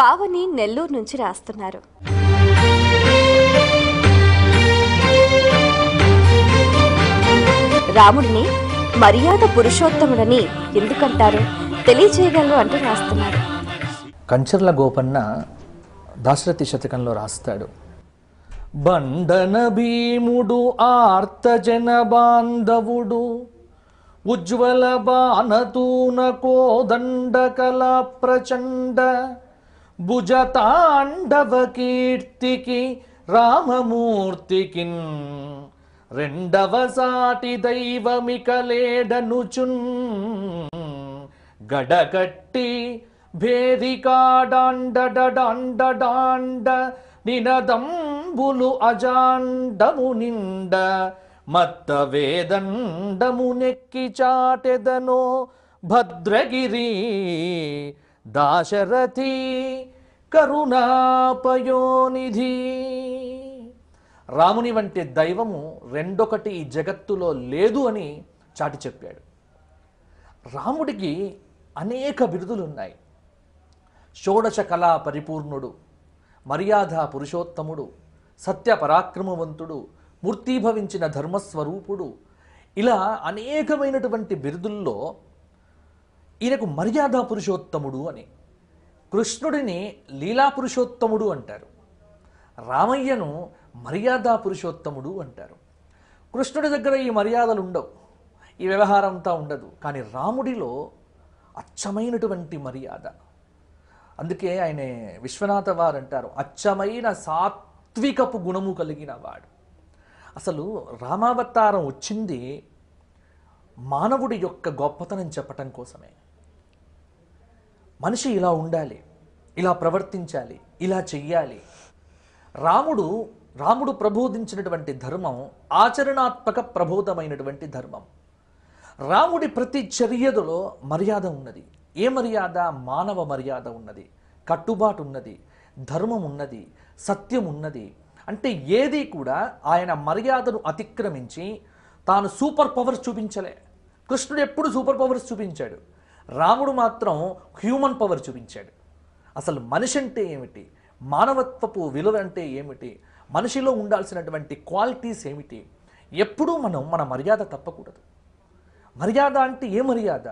పావని నెల్లూరు నుంచి రాస్తున్నారు రాముడిని మర్యాద పురుషోత్తముడని ఎందుకంటారు తెలియచేయగలరు అంటూ రాస్తున్నారు కంచర్ల గోపన్న దాశరథి శతకంలో రాస్తాడు బండన భీముడు ఆర్తజన బాంధవుడు ఉజ్వల బాణతూన కోదండ కళ ప్రచండ భుజతాండవకీర్తికి రామమూర్తికిన్ రెండవసాటి దైవమికలేడనుచున్ గడగట్టి భేదికాడాండడాండడాండ నినదంబులు అజాండము నిండ మత్త వేదండమునెక్కి చాటెదనో భద్రగిరి దాశరథి కరుణాపయోనిధి రాముని వంటి దైవము రెండొకటి ఈ జగత్తులో లేదు అని చాటి చెప్పాడు రాముడికి అనేక బిరుదులు ఉన్నాయి షోడశ కళా పరిపూర్ణుడు మర్యాద పురుషోత్తముడు సత్య పరాక్రమవంతుడు మూర్తీభవించిన ధర్మస్వరూపుడు ఇలా అనేకమైనటువంటి బిరుదుల్లో ఈయనకు మర్యాద పురుషోత్తముడు అని కృష్ణుడిని లీలా పురుషోత్తముడు అంటారు రామయ్యను మర్యాద పురుషోత్తముడు అంటారు కృష్ణుడి దగ్గర ఈ మర్యాదలు ఉండవు ఈ వ్యవహారం అంతా ఉండదు కానీ రాముడిలో అచ్చమైనటువంటి మర్యాద అందుకే ఆయన విశ్వనాథ వారు అంటారు అచ్చమైన సాత్వికపు గుణము కలిగిన వాడు అసలు రామావతారం వచ్చింది మానవుడి యొక్క గొప్పతనం చెప్పటం కోసమే మనిషి ఇలా ఉండాలి ఇలా ప్రవర్తించాలి ఇలా చెయ్యాలి రాముడు రాముడు ప్రబోధించినటువంటి ధర్మం ఆచరణాత్మక ప్రబోధమైనటువంటి ధర్మం రాముడి ప్రతి చర్యదలో మర్యాద ఉన్నది ఏ మర్యాద మానవ మర్యాద ఉన్నది కట్టుబాటు ఉన్నది ధర్మం ఉన్నది సత్యం ఉన్నది అంటే ఏది కూడా ఆయన మర్యాదను అతిక్రమించి తాను సూపర్ పవర్స్ చూపించలే కృష్ణుడు ఎప్పుడు సూపర్ పవర్స్ చూపించాడు రాముడు మాత్రం హ్యూమన్ పవర్ చూపించాడు అసలు మనిషి అంటే ఏమిటి మానవత్వపు విలువ అంటే ఏమిటి మనిషిలో ఉండాల్సినటువంటి క్వాలిటీస్ ఏమిటి ఎప్పుడూ మనం మన మర్యాద తప్పకూడదు మర్యాద అంటే ఏ మర్యాద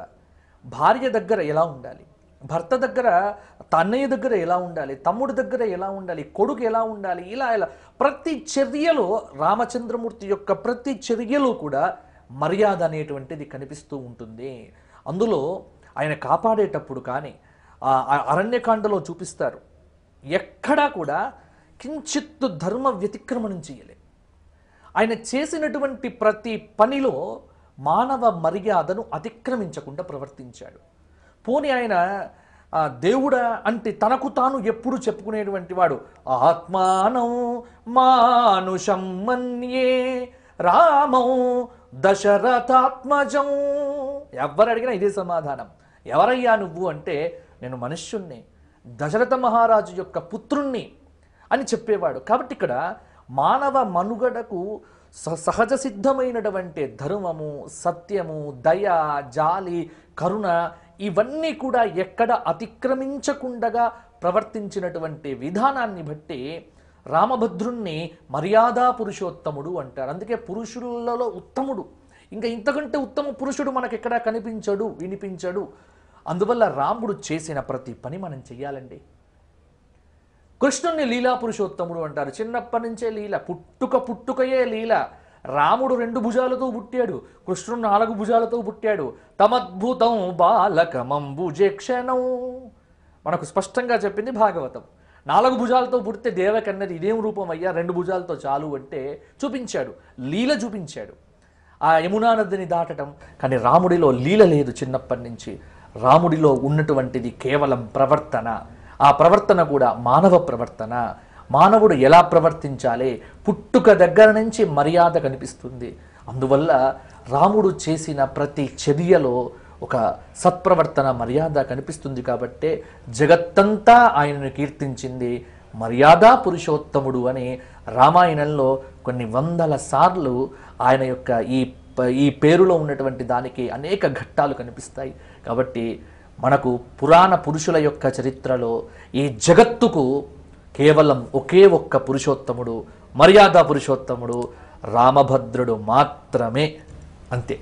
భార్య దగ్గర ఎలా ఉండాలి భర్త దగ్గర తన్నయ్య దగ్గర ఎలా ఉండాలి తమ్ముడి దగ్గర ఎలా ఉండాలి కొడుకు ఎలా ఉండాలి ఇలా ఇలా ప్రతి చర్యలో రామచంద్రమూర్తి యొక్క ప్రతి చర్యలో కూడా మర్యాద అనేటువంటిది కనిపిస్తూ ఉంటుంది అందులో ఆయన కాపాడేటప్పుడు కానీ అరణ్యకాండలో చూపిస్తారు ఎక్కడా కూడా కించిత్తు ధర్మ వ్యతిక్రమణం చేయలే ఆయన చేసినటువంటి ప్రతి పనిలో మానవ మర్యాదను అతిక్రమించకుండా ప్రవర్తించాడు పోని ఆయన దేవుడా అంటే తనకు తాను ఎప్పుడు చెప్పుకునేటువంటి వాడు ఆత్మానం మానుషం మన్యే రామం దశరథాత్మజం ఎవరు అడిగినా ఇదే సమాధానం ఎవరయ్యా నువ్వు అంటే నేను మనుష్యుణ్ణి దశరథ మహారాజు యొక్క పుత్రుణ్ణి అని చెప్పేవాడు కాబట్టి ఇక్కడ మానవ మనుగడకు సహజ సిద్ధమైనటువంటి ధర్మము సత్యము దయ జాలి కరుణ ఇవన్నీ కూడా ఎక్కడ అతిక్రమించకుండా ప్రవర్తించినటువంటి విధానాన్ని బట్టి రామభద్రుణ్ణి మర్యాదా పురుషోత్తముడు అంటారు అందుకే పురుషులలో ఉత్తముడు ఇంకా ఇంతకంటే ఉత్తమ పురుషుడు మనకు ఎక్కడ కనిపించడు వినిపించడు అందువల్ల రాముడు చేసిన ప్రతి పని మనం చెయ్యాలండి కృష్ణుణ్ణి లీలా పురుషోత్తముడు అంటారు చిన్నప్పటి నుంచే లీల పుట్టుక పుట్టుకయే లీల రాముడు రెండు భుజాలతో పుట్టాడు కృష్ణుడు నాలుగు భుజాలతో పుట్టాడు తమద్భుతం భుజే క్షణం మనకు స్పష్టంగా చెప్పింది భాగవతం నాలుగు భుజాలతో పుడితే దేవకన్నది ఇదేం రూపం అయ్యా రెండు భుజాలతో చాలు అంటే చూపించాడు లీల చూపించాడు ఆ యమునా నదిని దాటడం కానీ రాముడిలో లీల లేదు చిన్నప్పటి నుంచి రాముడిలో ఉన్నటువంటిది కేవలం ప్రవర్తన ఆ ప్రవర్తన కూడా మానవ ప్రవర్తన మానవుడు ఎలా ప్రవర్తించాలి పుట్టుక దగ్గర నుంచి మర్యాద కనిపిస్తుంది అందువల్ల రాముడు చేసిన ప్రతి చర్యలో ఒక సత్ప్రవర్తన మర్యాద కనిపిస్తుంది కాబట్టే జగత్తంతా ఆయనను కీర్తించింది మర్యాదా పురుషోత్తముడు అనే రామాయణంలో కొన్ని వందల సార్లు ఆయన యొక్క ఈ ఈ పేరులో ఉన్నటువంటి దానికి అనేక ఘట్టాలు కనిపిస్తాయి కాబట్టి మనకు పురాణ పురుషుల యొక్క చరిత్రలో ఈ జగత్తుకు కేవలం ఒకే ఒక్క పురుషోత్తముడు మర్యాద పురుషోత్తముడు రామభద్రుడు మాత్రమే అంతే